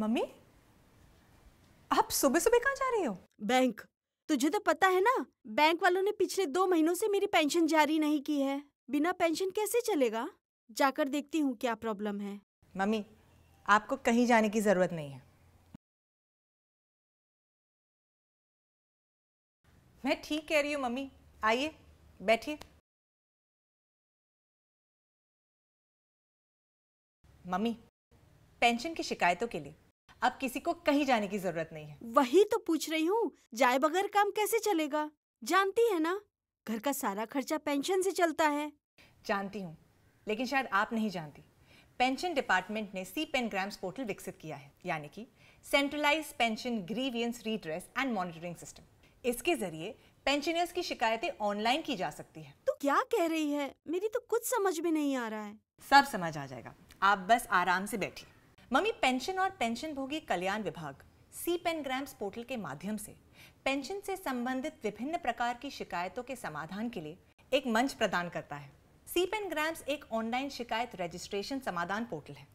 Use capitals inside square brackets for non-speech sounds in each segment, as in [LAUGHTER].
Mummy आप सुबह सुबह कहाँ जा रही हो बैंक तुझे तो पता है ना बैंक वालों ने पिछले दो महीनों से मेरी पेंशन जारी नहीं की है बिना पेंशन कैसे चलेगा जाकर देखती हूँ क्या प्रॉब्लम है मम्मी आपको कहीं जाने की जरूरत नहीं है मैं ठीक कह रही हूँ मम्मी आइए बैठिए मम्मी पेंशन की शिकायतों के लिए अब किसी को कहीं जाने की जरूरत नहीं है वही तो पूछ रही हूँ जाए बगैर काम कैसे चलेगा जानती है ना घर का सारा खर्चा पेंशन से चलता है जानती हूँ लेकिन शायद आप नहीं जानती पेंशन डिपार्टमेंट ने सी पेन ग्राम्स पोर्टल विकसित किया है यानी कि centralise pension grievance redress and monitoring system इसके जरिए पेंशनर्स की शिकायतें ऑनलाइन की जा सकती है तो क्या कह रही है मेरी तो कुछ समझ में नहीं आ रहा है सब समझ आ जाएगा आप बस आराम से बैठिए मम्मी पेंशन और पेंशन भोगी कल्याण विभाग सी पेन ग्राम्स पोर्टल के माध्यम से पेंशन से संबंधित विभिन्न प्रकार की शिकायतों के समाधान के लिए एक मंच प्रदान करता है सी पेन ग्राम्स एक ऑनलाइन शिकायत रजिस्ट्रेशन समाधान पोर्टल है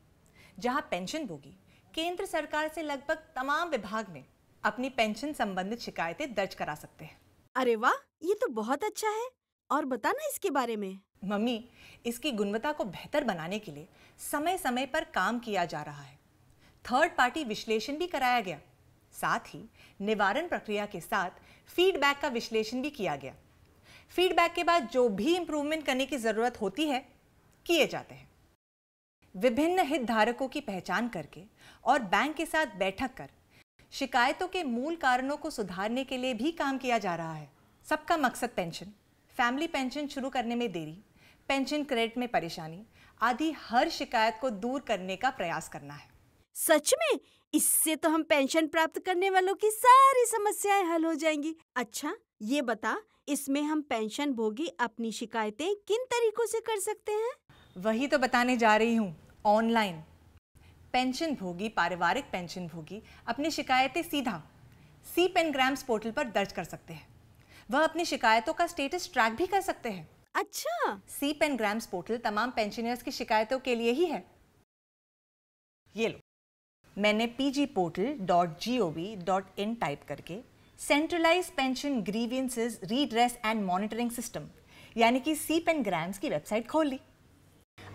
जहां पेंशन भोगी केंद्र सरकार से लगभग तमाम विभाग में अपनी पेंशन संबंधित शिकायतें दर्ज करा सकते हैं अरे वाह ये तो बहुत अच्छा है और बताना इसके बारे में मम्मी इसकी गुणवत्ता को बेहतर बनाने के लिए समय समय पर काम किया जा रहा है थर्ड पार्टी विश्लेषण भी कराया गया साथ ही निवारण प्रक्रिया के साथ फीडबैक का विश्लेषण भी किया गया फीडबैक के बाद जो भी इंप्रूवमेंट करने की ज़रूरत होती है किए जाते हैं विभिन्न हितधारकों की पहचान करके और बैंक के साथ बैठक कर शिकायतों के मूल कारणों को सुधारने के लिए भी काम किया जा रहा है सबका मकसद पेंशन फैमिली पेंशन शुरू करने में देरी पेंशन क्रेडिट में परेशानी आदि हर शिकायत को दूर करने का प्रयास करना है सच में इससे तो हम पेंशन प्राप्त करने वालों की सारी समस्याएं हल हो जाएंगी अच्छा ये बता इसमें हम पेंशन भोगी अपनी शिकायतें किन तरीकों से कर सकते हैं वही तो बताने जा रही हूँ ऑनलाइन पेंशन भोगी पारिवारिक पेंशन भोगी अपनी शिकायतें सीधा सी पेनग्राम्स पोर्टल पर दर्ज कर सकते हैं वह अपनी शिकायतों का स्टेटस ट्रैक भी कर सकते हैं अच्छा सी पेन ग्राम्स पोर्टल तमाम पेंशनर्स की शिकायतों के लिए ही है ये लो मैंने PG portal dot G O V dot in type करके centralise pension grievances redress and monitoring system यानी कि सी पेन ग्राम्स की वेबसाइट खोल ली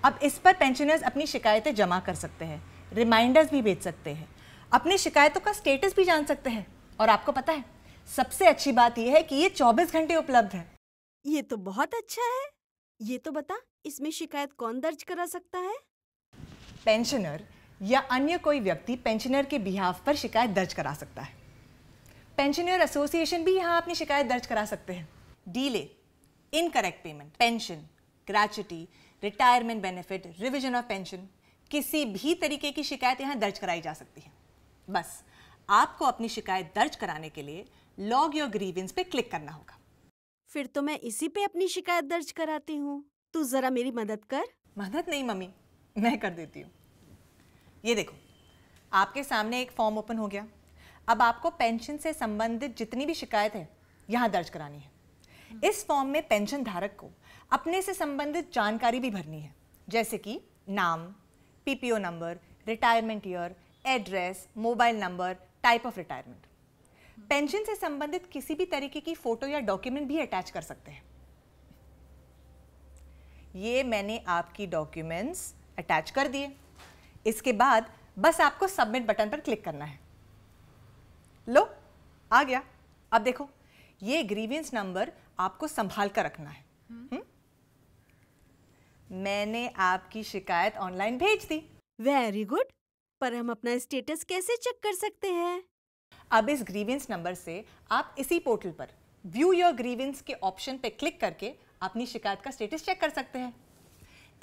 अब इस पर पेंशनर्स अपनी शिकायतें जमा कर सकते हैं रिमाइंडर्स भी भेज सकते हैं अपनी शिकायतों का स्टेटस भी जान सकते हैं और आपको पता है सबसे अच्छी बात यह है कि ये 24 घंटे उपलब्ध है ये तो बहुत अच्छा है ये तो बता इसमें शिकायत कौन दर्ज करा सकता है पेंशनर या अन्य कोई व्यक्ति पेंशनर के बिहाफ पर शिकायत दर्ज करा सकता है पेंशनर एसोसिएशन भी यहाँ अपनी शिकायत दर्ज करा सकते हैं delay incorrect payment pension gratuity retirement benefit revision of pension किसी भी तरीके की शिकायत यहाँ दर्ज कराई जा सकती है बस आपको अपनी शिकायत दर्ज कराने के लिए लॉग योर ग्रीवेंस पे क्लिक करना होगा फिर तो मैं इसी पे अपनी शिकायत दर्ज कराती हूँ तू जरा मेरी मदद कर मदद नहीं मम्मी मैं कर देती हूँ ये देखो आपके सामने एक फॉर्म ओपन हो गया अब आपको पेंशन से संबंधित जितनी भी शिकायत है यहाँ दर्ज करानी है इस फॉर्म में पेंशन धारक को अपने से संबंधित जानकारी भी भरनी है जैसे कि नाम PPO number retirement year address mobile number type of retirement pension से संबंधित किसी भी तरीके की फोटो या डॉक्यूमेंट भी अटैच कर सकते हैं ये मैंने आपकी डॉक्यूमेंट्स अटैच कर दिए इसके बाद बस आपको सबमिट बटन पर क्लिक करना है लो आ गया अब देखो ये ग्रीवियंस नंबर आपको संभाल कर रखना है हुँ? हम्म। हम्म। मैंने आपकी शिकायत ऑनलाइन भेज दी वेरी गुड पर हम अपना स्टेटस कैसे चेक कर सकते हैं अब इस ग्रीवेंस नंबर से आप इसी पोर्टल पर व्यू योर ग्रीवेंस के ऑप्शन पर क्लिक करके अपनी शिकायत का स्टेटस चेक कर सकते हैं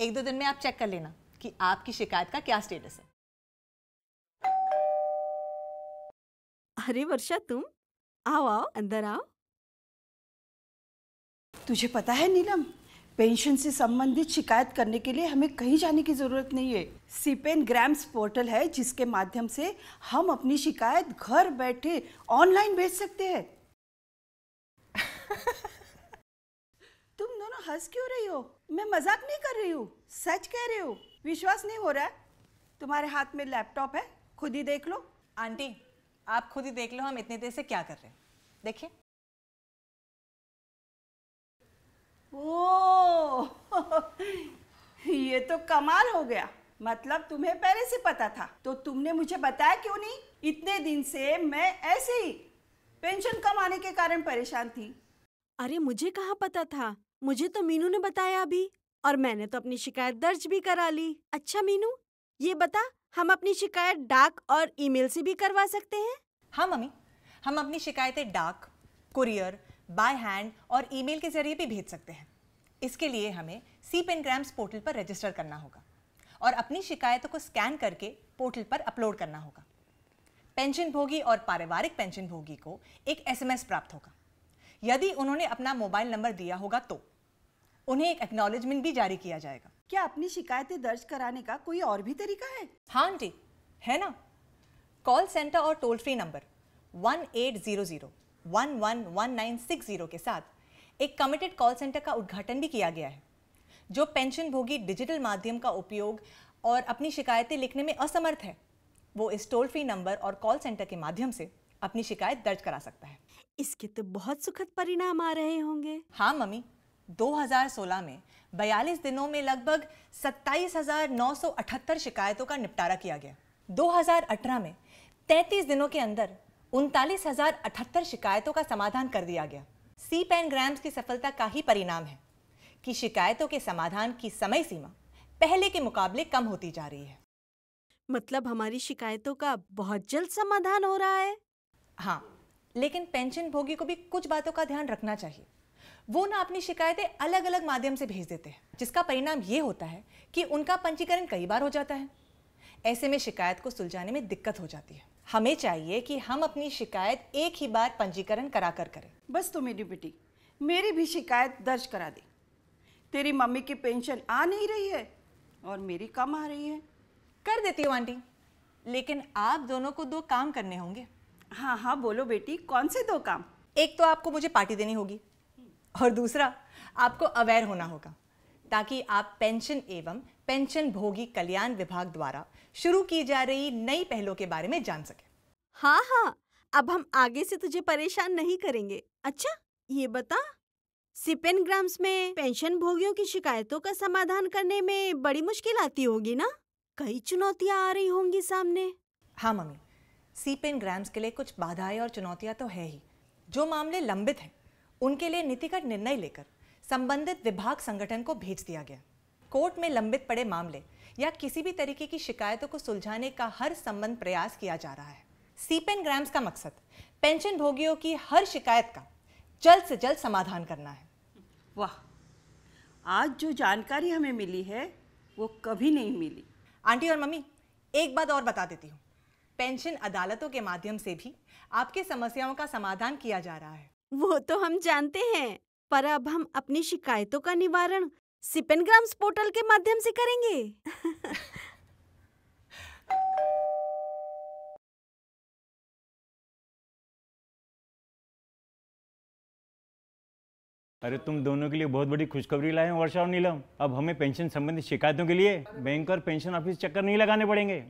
एक दो दिन में आप चेक कर लेना कि आपकी शिकायत का क्या स्टेटस है अरे वर्षा तुम आओ आओ अंदर आओ तुझे पता है नीलम पेंशन से संबंधित शिकायत करने के लिए हमें कहीं जाने की ज़रूरत नहीं है सीपेन ग्राम्स पोर्टल है जिसके माध्यम से हम अपनी शिकायत घर बैठे ऑनलाइन भेज सकते हैं [LAUGHS] तुम दोनों हंस क्यों रही हो मैं मजाक नहीं कर रही हूँ सच कह रही हूँ विश्वास नहीं हो रहा है तुम्हारे हाथ में लैपटॉप है खुद ही देख लो आंटी आप खुद ही देख लो हम इतने देर से क्या कर रहे हैं देखिए ओ [LAUGHS] ये तो कमाल हो गया मतलब तुम्हें पहले से पता था तो तुमने मुझे बताया क्यों नहीं इतने दिन से मैं ऐसे ही पेंशन कमाने के कारण परेशान थी अरे मुझे कहाँ पता था मुझे तो मीनू ने बताया अभी और मैंने तो अपनी शिकायत दर्ज भी करा ली अच्छा मीनू ये बता हम अपनी शिकायत डाक और ईमेल से भी करवा सकते हैं हाँ मम्मी हम अपनी शिकायतें डाक कुरियर बाय हैंड और ईमेल के जरिए भी भेज सकते हैं इसके लिए हमें सी पेनग्राम्स पोर्टल पर रजिस्टर करना होगा और अपनी शिकायतों को स्कैन करके पोर्टल पर अपलोड करना होगा पेंशन भोगी और पारिवारिक पेंशन भोगी को एक एसएमएस प्राप्त होगा यदि उन्होंने अपना मोबाइल नंबर दिया होगा तो उन्हें एक एक्नोलेजमेंट भी जारी किया जाएगा क्या अपनी शिकायतें दर्ज कराने का कोई और भी तरीका है हाँ जी है ना कॉल सेंटर और toll free number one eight zero zero 111960 के साथ एक कमिटेड कॉल सेंटर का उद्घाटन भी किया गया है जो पेंशन भोगी डिजिटल माध्यम का उपयोग और अपनी शिकायतें लिखने में असमर्थ है वो इस टोल फ्री नंबर और कॉल सेंटर के माध्यम से अपनी शिकायत दर्ज करा सकता है इसके तो बहुत सुखद परिणाम आ रहे होंगे हाँ मम्मी 2016 में 42 दिनों में लगभग 27,978 शिकायतों का निपटारा किया गया 2018 में 33 दिनों के अंदर उनतालीस हजार अठहत्तर शिकायतों का समाधान कर दिया गया सी पैन ग्राम्स की सफलता का ही परिणाम है कि शिकायतों के समाधान की समय सीमा पहले के मुकाबले कम होती जा रही है मतलब हमारी शिकायतों का बहुत जल्द समाधान हो रहा है हाँ लेकिन पेंशन भोगी को भी कुछ बातों का ध्यान रखना चाहिए वो ना अपनी शिकायतें अलग अलग माध्यम से भेज देते हैं जिसका परिणाम ये होता है कि उनका पंजीकरण कई बार हो जाता है ऐसे में शिकायत को सुलझाने में दिक्कत हो जाती है हमें चाहिए कि हम अपनी शिकायत एक ही बार पंजीकरण करा कर करें बस तो मेरी बेटी मेरी भी शिकायत दर्ज करा दे तेरी मम्मी की पेंशन आ नहीं रही है और मेरी कम आ रही है कर देती हूँ आंटी लेकिन आप दोनों को दो काम करने होंगे हाँ हाँ बोलो बेटी कौन से दो काम एक तो आपको मुझे पार्टी देनी होगी और दूसरा आपको अवेयर होना होगा ताकि आप पेंशन एवं पेंशन भोगी कल्याण विभाग द्वारा शुरू की जा रही नई पहलों के बारे में जान सके हाँ हाँ अब हम आगे से तुझे परेशान नहीं करेंगे अच्छा ये बता सिपेन ग्राम्स में पेंशन भोगियों की शिकायतों का समाधान करने में बड़ी मुश्किल आती होगी ना कई चुनौतियाँ आ रही होंगी सामने हाँ मम्मी सीपेन ग्राम्स के लिए कुछ बाधाएं और चुनौतियां तो है ही जो मामले लंबित हैं उनके लिए नीतिगत निर्णय लेकर संबंधित विभाग संगठन को भेज दिया गया कोर्ट में लंबित पड़े मामले या किसी भी तरीके की शिकायतों को सुलझाने का हर संबंध प्रयास किया जा रहा है सीपेन ग्राम्स का मकसद पेंशन भोगियों की हर शिकायत का जल्द से जल्द समाधान करना है वाह आज जो जानकारी हमें मिली है वो कभी नहीं मिली आंटी और मम्मी एक बात और बता देती हूँ पेंशन अदालतों के माध्यम से भी आपके समस्याओं का समाधान किया जा रहा है वो तो हम जानते हैं पर अब हम अपनी शिकायतों का निवारण सिपेनग्राम्स पोर्टल के माध्यम से करेंगे [LAUGHS] अरे तुम दोनों के लिए बहुत बड़ी खुशखबरी लाए हैं वर्षा और नीलम अब हमें पेंशन संबंधित शिकायतों के लिए बैंक और पेंशन ऑफिस चक्कर नहीं लगाने पड़ेंगे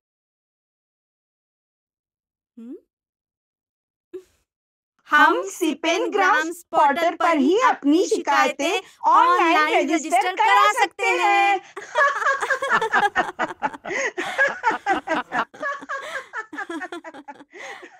हम सिपेन ग्राम पोर्टल पर ही अपनी शिकायतें ऑनलाइन रजिस्टर करा सकते हैं [LAUGHS]